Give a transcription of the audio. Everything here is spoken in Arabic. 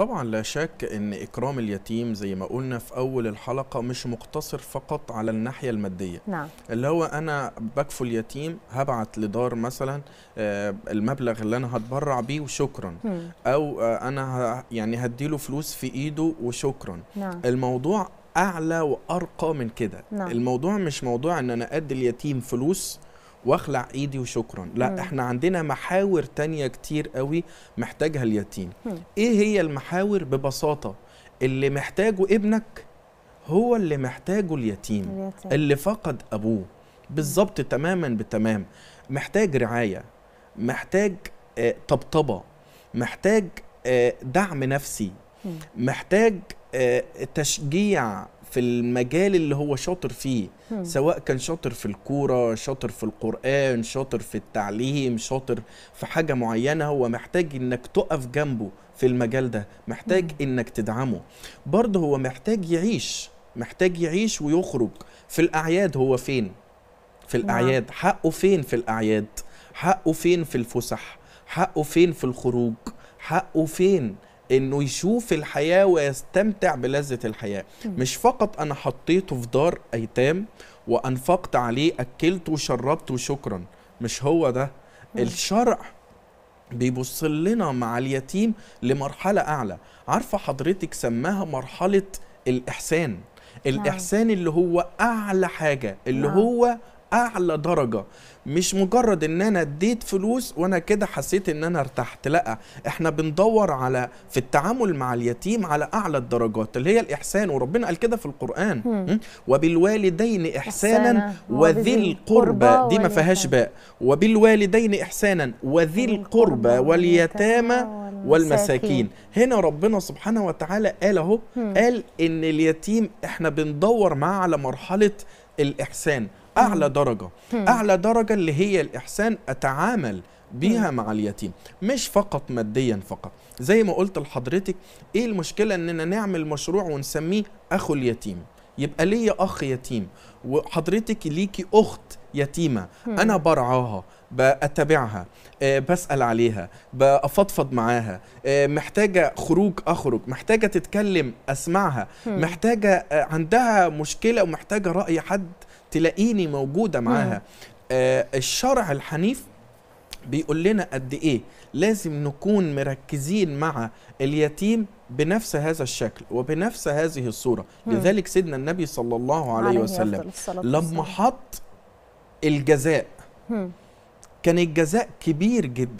طبعا لا شك ان اكرام اليتيم زي ما قلنا في اول الحلقه مش مقتصر فقط على الناحيه الماديه نعم. اللي هو انا بكفو اليتيم هبعت لدار مثلا آه، المبلغ اللي انا هتبرع بيه وشكرا م. او آه، انا يعني هديله فلوس في ايده وشكرا نعم. الموضوع اعلى وارقى من كده نعم. الموضوع مش موضوع ان انا ادي اليتيم فلوس واخلع ايدي وشكرا لا مم. احنا عندنا محاور تانية كتير قوي محتاجها اليتيم مم. ايه هي المحاور ببساطة اللي محتاجه ابنك هو اللي محتاجه اليتيم, اليتيم. اللي فقد ابوه بالظبط تماما بالتمام محتاج رعاية محتاج آه، طبطبة محتاج آه، دعم نفسي محتاج آه، تشجيع في المجال اللي هو شاطر فيه سواء كان شاطر في الكوره شاطر في القران شاطر في التعليم شاطر في حاجه معينه هو محتاج انك تقف جنبه في المجال ده محتاج انك تدعمه برضه هو محتاج يعيش محتاج يعيش ويخرج في الاعياد هو فين في نعم. الاعياد حقه فين في الاعياد حقه فين في الفسح حقه فين في الخروج حقه فين انه يشوف الحياه ويستمتع بلذه الحياه مش فقط انا حطيته في دار ايتام وانفقت عليه اكلته وشربته شكرا مش هو ده الشرع بيبص لنا مع اليتيم لمرحله اعلى عارفه حضرتك سماها مرحله الاحسان نعم. الاحسان اللي هو اعلى حاجه اللي نعم. هو اعلى درجه مش مجرد ان انا اديت فلوس وانا كده حسيت ان انا ارتحت لا احنا بندور على في التعامل مع اليتيم على اعلى الدرجات اللي هي الاحسان وربنا قال كده في القران مم. وبالوالدين احسانا وذي القربى دي ما فيهاش باء وبالوالدين احسانا وذي القربى واليتامى والمساكين هنا ربنا سبحانه وتعالى قال اهو قال ان اليتيم احنا بندور معاه على مرحله الاحسان اعلى درجه اعلى درجه اللي هي الاحسان اتعامل بيها مع اليتيم مش فقط ماديا فقط زي ما قلت لحضرتك ايه المشكله اننا نعمل مشروع ونسميه اخو اليتيم يبقى ليا اخ يتيم وحضرتك ليكي اخت يتيمه مم. انا برعاها بتابعها آه، بسال عليها بفضفض معاها آه، محتاجه خروج اخرج محتاجه تتكلم اسمعها مم. محتاجه آه، عندها مشكله ومحتاجه راي حد تلاقيني موجوده معاها الشرع الحنيف بيقول لنا قد ايه لازم نكون مركزين مع اليتيم بنفس هذا الشكل وبنفس هذه الصوره مم. لذلك سيدنا النبي صلى الله عليه, عليه وسلم لما حط الجزاء مم. كان الجزاء كبير جدا